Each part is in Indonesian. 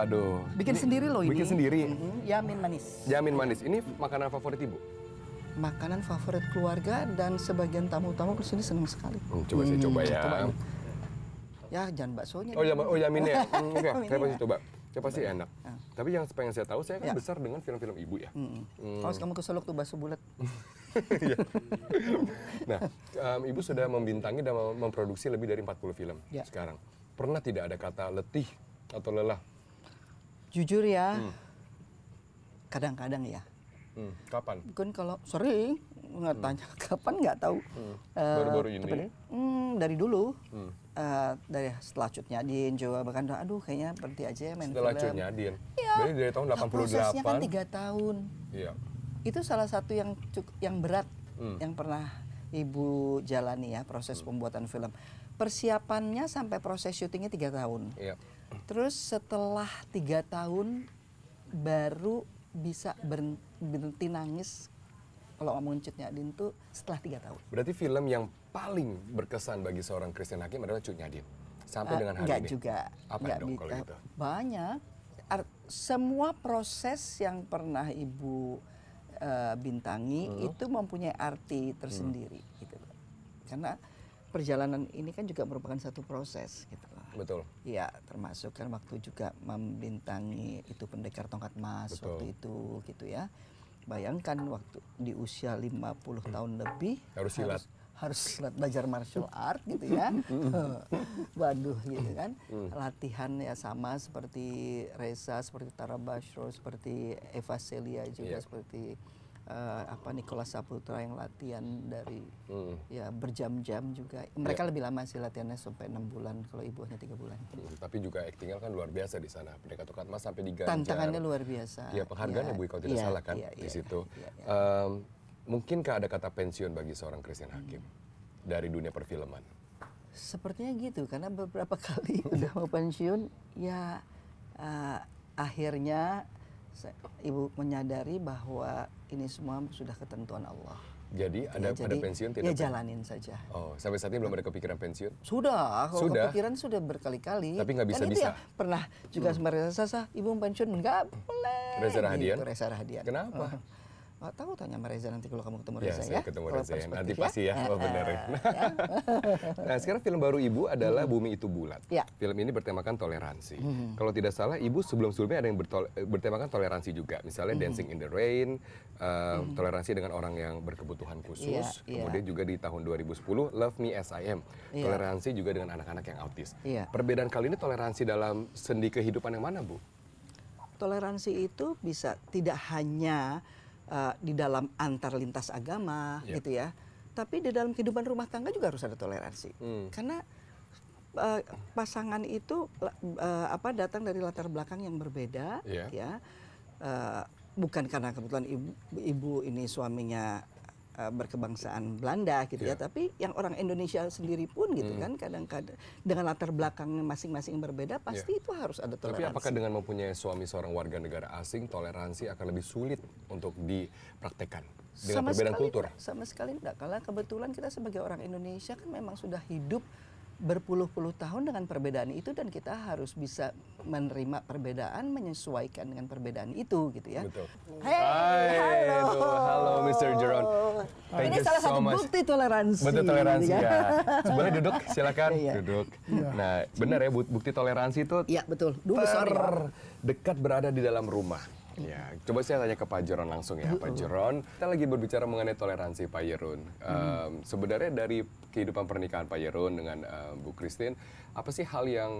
Waduh. Bikin ini, sendiri loh ini. Bikin sendiri. Mm-hmm. Yamin manis. Yamin manis. Ini makanan favorit ibu? Makanan favorit keluarga dan sebagian tamu-tamu ke sini senang sekali. Hmm, coba saya hmm, coba ya. Coba Ya jangan baksonya. Oh, ya, oh yaminnya. hmm, Oke, okay. saya pasti coba. Saya pasti enak. Ya. Tapi yang pengen saya tahu, saya kan ya. besar dengan film-film ibu ya. Mm -mm. Mm. kamu keselok tuh bakso bulat. Iya. nah, um, ibu sudah membintangi dan memproduksi lebih dari 40 film ya. sekarang. Pernah tidak ada kata letih atau lelah Jujur ya, hmm. kadang-kadang hmm. ya. Hmm. Kapan? Mungkin kalau sering nggak hmm. tanya kapan nggak tahu. baru hmm. eh, Baru-baru uh, ini. hmm, dari dulu. Hmm. Uh, dari setelah cutnya Dian Jawa bahkan aduh kayaknya berhenti aja ya main setelah film. Setelah Dian. Iya. Jadi dari tahun 88. Prosesnya kan 3 tahun. Iya. Itu salah satu yang cuk- yang berat hmm. yang pernah Ibu jalani ya proses hmm. pembuatan film. Persiapannya sampai proses syutingnya tiga tahun. Iya. Terus setelah tiga tahun baru bisa berhenti nangis kalau ngomongin Cut Nyadin tuh setelah tiga tahun. Berarti film yang paling berkesan bagi seorang Christian Hakim adalah Cut Nyadin sampai dengan hari enggak ini. juga. Apa enggak dong kalau gitu? Banyak. Ar semua proses yang pernah ibu uh, bintangi hmm. itu mempunyai arti tersendiri hmm. gitu Karena perjalanan ini kan juga merupakan satu proses gitu Betul. Iya, termasuk kan waktu juga membintangi itu pendekar tongkat emas waktu itu gitu ya. Bayangkan waktu di usia 50 tahun lebih harus silat. Harus, harus belajar martial art gitu ya. Waduh gitu kan. Hmm. Latihan ya sama seperti Reza, seperti Tara Basro, seperti Eva Celia juga yeah. seperti uh, apa Nicholas Saputra yang latihan dari hmm. ya berjam-jam juga. Mereka ya. lebih lama sih latihannya sampai enam bulan, kalau ibu hanya tiga bulan. Hmm, tapi juga aktingnya kan luar biasa di sana. Pendekar Tukat Mas sampai diganjar. Tantangannya luar biasa. Ya penghargaan ya, Bu kalau tidak ya, salah kan ya, ya, di iya, situ. Ya, ya. Um, mungkinkah ada kata pensiun bagi seorang Christian Hakim hmm. dari dunia perfilman? Sepertinya gitu karena beberapa kali udah mau pensiun ya uh, akhirnya ibu menyadari bahwa ini semua sudah ketentuan Allah. Jadi ada ya, jadi, ada pensiun tidak? Ya jalanin saja. Oh, sampai saat ini belum ada kepikiran pensiun? Sudah, kalau sudah. kepikiran sudah berkali-kali. Tapi nggak bisa-bisa. Bisa. Ya, pernah juga hmm. sama Reza Sasa, ibu pensiun nggak boleh. Reza Rahadian. Gitu, Reza Rahadian. Kenapa? Uh. Nggak tahu tanya sama Reza nanti kalau kamu ketemu ya, saya ya. ketemu kalau Reza ya. Nanti pasti ya, Oh, benar. Ya. Iya. nah, sekarang film baru Ibu adalah hmm. Bumi Itu Bulat. Ya. Film ini bertemakan toleransi. Hmm. Kalau tidak salah Ibu sebelum-sebelumnya ada yang eh, bertemakan toleransi juga. Misalnya hmm. Dancing in the Rain, uh, hmm. toleransi dengan orang yang berkebutuhan iya, khusus. Ya, ya. Kemudian juga di tahun 2010 Love Me As I Am, ya. toleransi juga dengan anak-anak yang autis. Ya. Perbedaan kali ini toleransi dalam sendi kehidupan yang mana, Bu? Toleransi itu bisa tidak hanya uh, di dalam antar lintas agama yeah. gitu ya. Tapi di dalam kehidupan rumah tangga juga harus ada toleransi. Hmm. Karena uh, pasangan itu uh, apa datang dari latar belakang yang berbeda yeah. ya. Uh, bukan karena kebetulan ibu, ibu ini suaminya Eh, berkebangsaan Belanda gitu yeah. ya iya. tapi yang orang Indonesia sendiri pun gitu hmm. kan kadang-kadang dengan latar belakang masing-masing berbeda pasti yeah. itu harus ada toleransi. Tapi apakah dengan mempunyai suami seorang warga negara asing toleransi akan lebih sulit untuk dipraktekkan dengan sama perbedaan sekali, kultur? Sama sekali enggak Karena kebetulan kita sebagai orang Indonesia kan memang sudah hidup berpuluh-puluh tahun dengan perbedaan itu dan kita harus bisa menerima perbedaan menyesuaikan dengan perbedaan itu gitu ya. Betul. Hey, Hai, halo. Halo Mr. Jeron. Ini salah so satu much. bukti toleransi. Bukti toleransi gitu ya. ya. duduk silakan yeah, yeah. duduk. Yeah. Nah, benar ya bukti toleransi itu Iya, betul. Dulu sorry. Dekat berada di dalam rumah Ya, coba saya tanya ke Pak Jeron langsung ya, Pak Jeron. Kita lagi berbicara mengenai toleransi Pak Yerun. Um, sebenarnya dari kehidupan pernikahan Pak Yerun dengan uh, Bu Christine, apa sih hal yang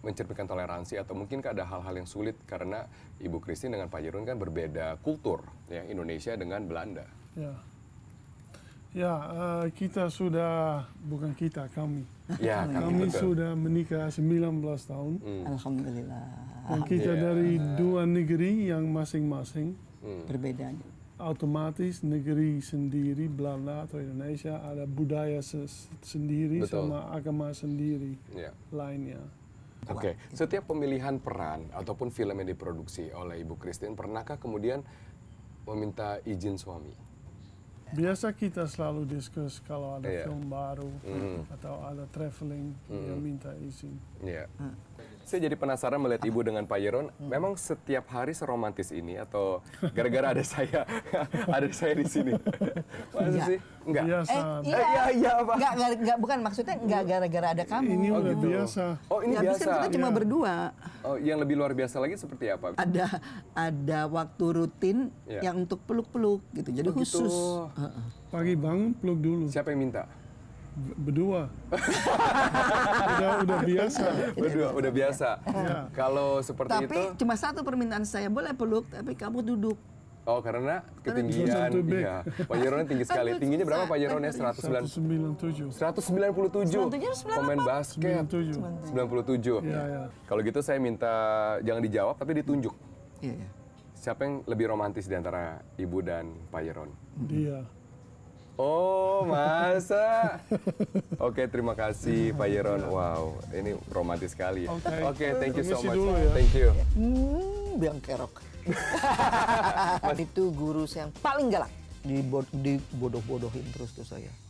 mencerminkan toleransi atau mungkin ada hal-hal yang sulit karena Ibu Christine dengan Pak Jeron kan berbeda kultur ya Indonesia dengan Belanda. Ya. Ya, uh, kita sudah bukan kita, kami. Ya, kami, kami sudah menikah 19 tahun. Mm. Alhamdulillah. Dan kita yeah. dari dua negeri yang masing-masing Mm. Berbeda. Otomatis negeri sendiri Belanda atau Indonesia ada budaya se sendiri betul. sama agama sendiri yeah. lainnya. Oke, okay. setiap pemilihan peran ataupun film yang diproduksi oleh Ibu Christine pernahkah kemudian meminta izin suami? biasa kita selalu diskus kalau ada yeah. film baru mm. atau ada traveling mm. minta izin. Yeah. Iya. Saya jadi penasaran melihat Ibu dengan Pak Yeron. Memang setiap hari seromantis ini atau gara-gara ada saya ada saya di sini? Iya. sih? Enggak. Biasa. Eh, iya, eh, iya, iya, Enggak, enggak, enggak, bukan maksudnya enggak gara-gara ada kamu. Ini oh, gitu. biasa. Oh, ini Habis iya, biasa. Kan kita cuma ya. berdua. Oh, yang lebih luar biasa lagi seperti apa? Ada ada waktu rutin ya. yang untuk peluk-peluk gitu. Jadi oh, gitu. khusus. Gitu. Uh -uh. Pagi bangun peluk dulu. Siapa yang minta? berdua udah udah biasa berdua udah biasa ya. kalau seperti tapi, itu tapi cuma satu permintaan saya boleh peluk tapi kamu duduk Oh karena ketinggian iya. Pak Yeron tinggi sekali. Tingginya berapa Pak Yeron ya? 197. 197. 197 pemain basket. 97. 97. Iya, iya. Kalau gitu saya minta jangan dijawab tapi ditunjuk. Iya, iya. Siapa yang lebih romantis di antara Ibu dan Pak Yeron Dia. Oh, masa? Oke, okay, terima kasih Pak Yeron. Wow, ini romantis sekali ya. Oke, okay. okay, thank you so much. Ya. Thank you. Hmm, biang kerok. Itu guru saya yang paling galak. Dibod dibodoh-bodohin terus tuh saya.